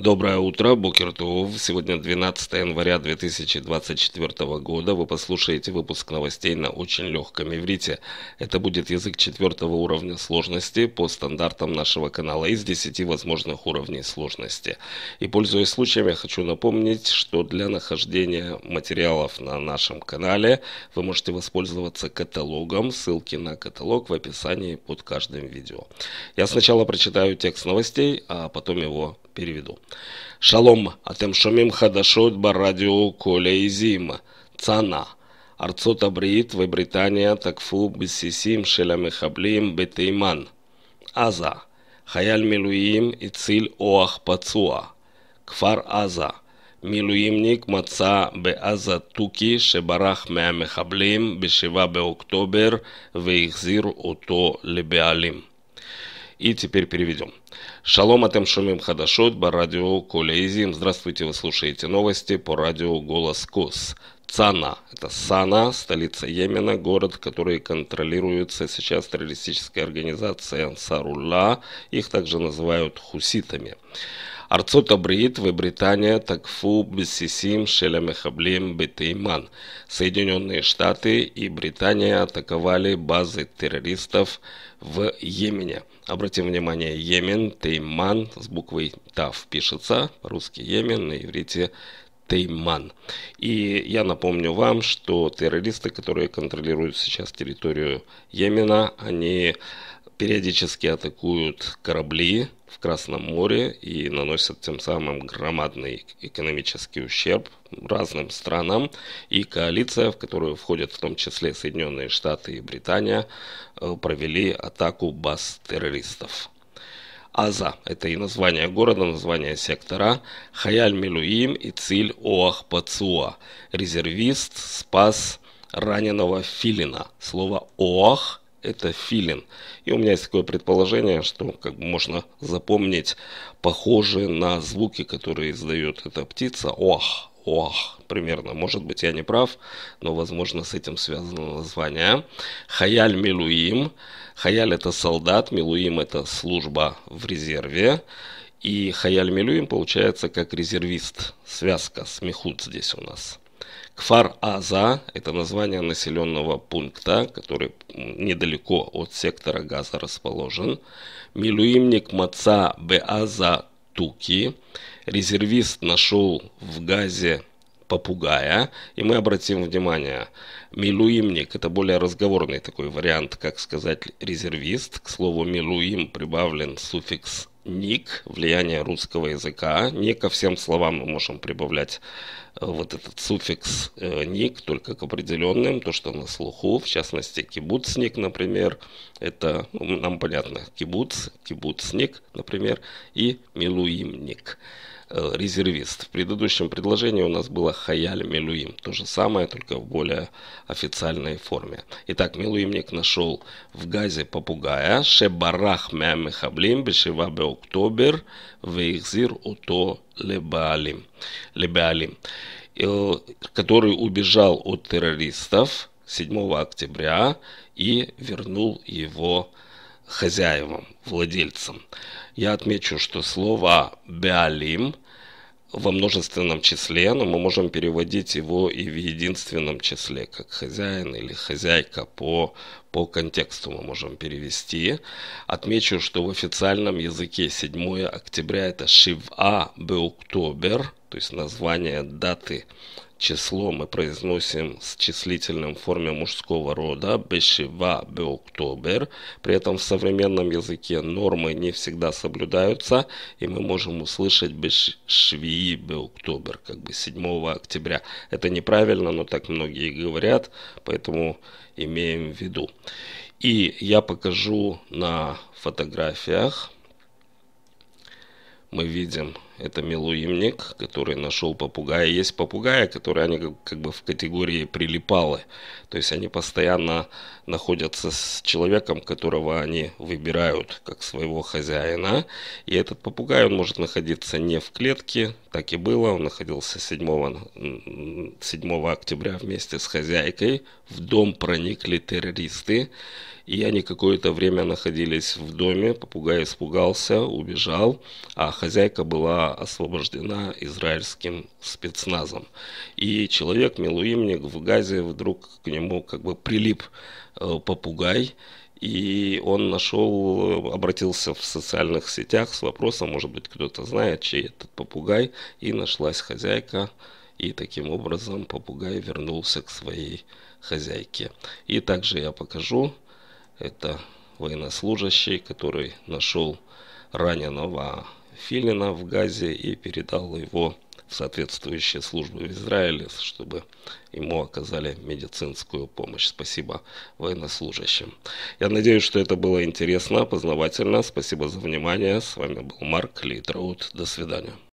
Доброе утро, Бокер Туов. Сегодня 12 января 2024 года. Вы послушаете выпуск новостей на очень легком иврите. Это будет язык четвертого уровня сложности по стандартам нашего канала из 10 возможных уровней сложности. И пользуясь случаем, я хочу напомнить, что для нахождения материалов на нашем канале вы можете воспользоваться каталогом. Ссылки на каталог в описании под каждым видео. Я сначала прочитаю текст новостей, а потом его переведу. Шалом, атем шомим хадашот барадио коля и зима. Цана. ארצות הברית ובריטניה תקפו בסיסים של המחבלים בתימן. עזה, חייל מילואים הציל אורח פצוע. כפר עזה, מילואימניק מצא בעזה תוכי שברח מהמחבלים ב-7 באוקטובר והחזיר אותו לבעלים. И теперь переведем. Шалом атем шумим хадашот Барадио радио Коля Изим. Здравствуйте, вы слушаете новости по радио Голос Кос. Цана. Это Сана, столица Йемена, город, который контролируется сейчас террористической организацией Ансарулла. Их также называют хуситами. ארצות брит в תקפו בסיסים של המחבלים бетейман. Соединенные Штаты и Британия атаковали базы террористов в Йемене. Обратим внимание, Йемен, Тейман с буквой ТАВ пишется, по-русски Йемен, на иврите Тейман. И я напомню вам, что террористы, которые контролируют сейчас территорию Йемена, они периодически атакуют корабли в Красном море и наносят тем самым громадный экономический ущерб разным странам. И коалиция, в которую входят в том числе Соединенные Штаты и Британия, э, провели атаку баз террористов. Аза. Это и название города, название сектора. Хаяль Милуим и Циль Оах Пацуа. Резервист спас раненого филина. Слово «оах» – это филин. И у меня есть такое предположение, что как можно запомнить похожие на звуки, которые издает эта птица. «Оах», Ох, примерно, может быть, я не прав, но, возможно, с этим связано название. Хаяль Милуим. Хаяль – это солдат, Милуим – это служба в резерве. И Хаяль Милуим получается как резервист. Связка, с смехут здесь у нас. Кфар Аза – это название населенного пункта, который недалеко от сектора Газа расположен. Милуимник Маца Беаза Туки. Резервист нашел в Газе попугая. И мы обратим внимание, милуимник – это более разговорный такой вариант, как сказать резервист. К слову милуим прибавлен суффикс ник, влияние русского языка. Не ко всем словам мы можем прибавлять э, вот этот суффикс э, ник, только к определенным, то, что на слуху, в частности, кибуцник, например, это ну, нам понятно, кибуц, кибуцник, например, и милуимник. Э, резервист. В предыдущем предложении у нас было Хаяль Мелуим. То же самое, только в более официальной форме. Итак, Мелуимник нашел в Газе попугая Шебарах Мямехаблим Бешива Беоктобер Вейхзир Ото Лебаалим. Лебаалим э, который убежал от террористов 7 октября и вернул его хозяевам, владельцам. Я отмечу, что слово «беалим» во множественном числе, но мы можем переводить его и в единственном числе, как хозяин или хозяйка по по контексту мы можем перевести. Отмечу, что в официальном языке 7 октября это Шива Беуктобер, то есть название даты число мы произносим с числительным в форме мужского рода бешива беоктобер. При этом в современном языке нормы не всегда соблюдаются, и мы можем услышать бешви беоктобер, как бы 7 октября. Это неправильно, но так многие говорят, поэтому имеем в виду. И я покажу на фотографиях мы видим, это милуимник, который нашел попугая. Есть попугаи, которые они как, бы в категории прилипалы. То есть они постоянно находятся с человеком, которого они выбирают как своего хозяина. И этот попугай, он может находиться не в клетке, так и было. Он находился 7, 7 октября вместе с хозяйкой. В дом проникли террористы. И они какое-то время находились в доме. Попугай испугался, убежал. А хозяйка была освобождена израильским спецназом. И человек, милуимник в Газе, вдруг к нему как бы прилип э, попугай, и он нашел, обратился в социальных сетях с вопросом, может быть, кто-то знает, чей этот попугай, и нашлась хозяйка, и таким образом попугай вернулся к своей хозяйке. И также я покажу, это военнослужащий, который нашел раненого Филина в Газе и передал его в соответствующие службы в Израиле, чтобы ему оказали медицинскую помощь. Спасибо военнослужащим. Я надеюсь, что это было интересно, познавательно. Спасибо за внимание. С вами был Марк Литроуд. До свидания.